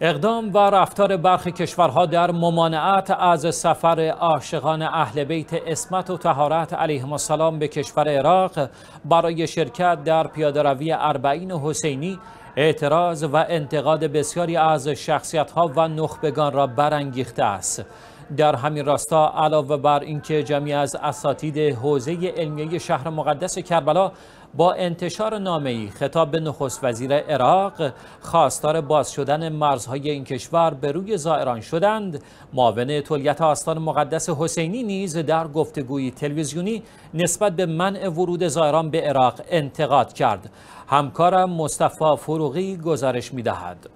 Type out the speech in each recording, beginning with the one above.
اقدام و رفتار برخی کشورها در ممانعت از سفر عاشقان اهل بیت اسمت و تهارت علیه السلام به کشور عراق برای شرکت در پیادهروی اربعین حسینی اعتراض و انتقاد بسیاری از شخصیتها و نخبگان را برانگیخته است در همین راستا علاوه بر اینکه جمعی از اساتید حوزه علمیه شهر مقدس کربلا با انتشار نامه‌ای خطاب به نخست وزیر عراق خواستار باز شدن مرزهای این کشور به روی زائران شدند معاون تولیت آستان مقدس حسینی نیز در گفتگوی تلویزیونی نسبت به منع ورود زائران به عراق انتقاد کرد همکارم مصطفی فروغی گزارش می‌دهد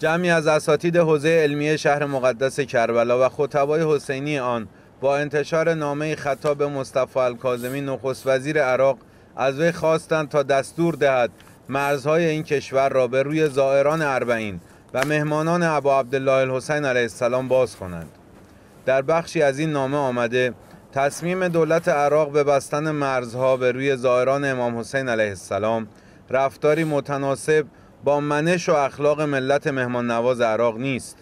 جمعی از اساتید حوزه علمیه شهر مقدس کربلا و خطبای حسینی آن با انتشار نامه خطاب مصطفی الکاظمی نخست وزیر عراق از وی خواستند تا دستور دهد مرزهای این کشور را به روی زائران اربعین و مهمانان ابا عبدالله الحسین علیه السلام باز کنند در بخشی از این نامه آمده تصمیم دولت عراق به بستن مرزها به روی زائران امام حسین علیه السلام رفتاری متناسب با منش و اخلاق ملت مهمان نواز عراق نیست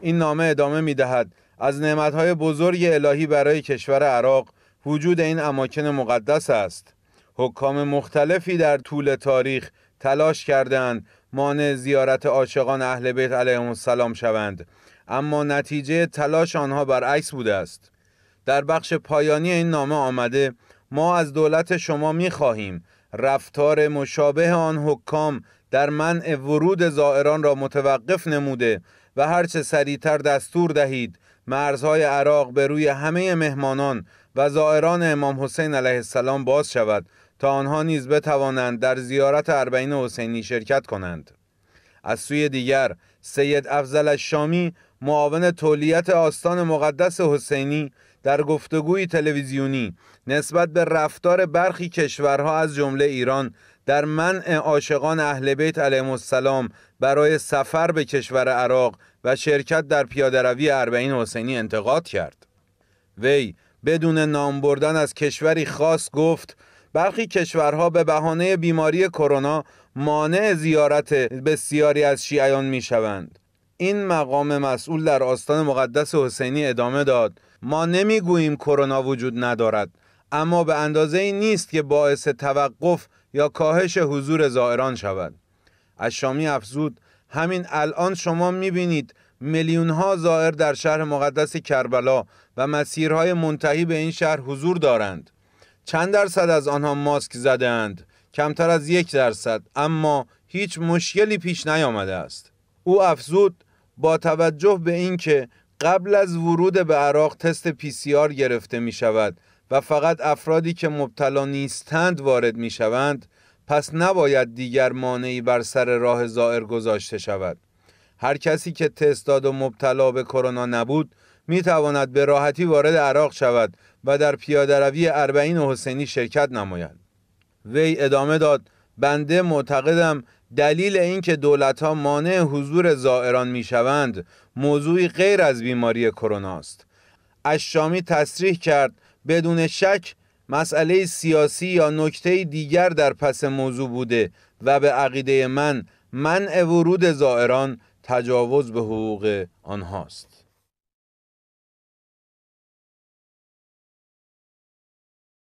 این نامه ادامه می دهد از نعمتهای بزرگ الهی برای کشور عراق وجود این اماکن مقدس است حکام مختلفی در طول تاریخ تلاش کردند مانع زیارت عاشقان اهل بیت علیهم السلام شوند اما نتیجه تلاش آنها برعکس بوده است در بخش پایانی این نامه آمده ما از دولت شما می خواهیم رفتار مشابه آن حکام در منع ورود زائران را متوقف نموده و هرچه سریعتر دستور دهید مرزهای عراق به روی همه مهمانان و زائران امام حسین علیه السلام باز شود تا آنها نیز بتوانند در زیارت اربعین حسینی شرکت کنند از سوی دیگر سید افضل شامی معاون تولیت آستان مقدس حسینی در گفتگوی تلویزیونی نسبت به رفتار برخی کشورها از جمله ایران در منع عاشقان اهل بیت علیهم السلام برای سفر به کشور عراق و شرکت در پیادهروی اربعین حسینی انتقاد کرد وی بدون نام بردن از کشوری خاص گفت برخی کشورها به بهانه بیماری کرونا مانع زیارت بسیاری از شیعیان می شوند. این مقام مسئول در آستان مقدس حسینی ادامه داد ما نمیگوییم کرونا وجود ندارد اما به اندازه ای نیست که باعث توقف یا کاهش حضور زائران شود از شامی افزود همین الان شما میبینید میلیون ها زائر در شهر مقدس کربلا و مسیرهای منتهی به این شهر حضور دارند چند درصد از آنها ماسک زدند؟ کمتر از یک درصد اما هیچ مشکلی پیش نیامده است او افزود با توجه به اینکه قبل از ورود به عراق تست پی سی آر گرفته می شود و فقط افرادی که مبتلا نیستند وارد می شوند پس نباید دیگر مانعی بر سر راه زائر گذاشته شود هر کسی که تست داد و مبتلا به کرونا نبود می تواند به راحتی وارد عراق شود و در پیادهروی اربعین حسینی شرکت نماید وی ادامه داد بنده معتقدم دلیل اینکه ها مانع حضور زائران میشوند موضوعی غیر از بیماری کرونا است اشامی تصریح کرد بدون شک مسئله سیاسی یا نکته دیگر در پس موضوع بوده و به عقیده من منع ورود زائران تجاوز به حقوق آنهاست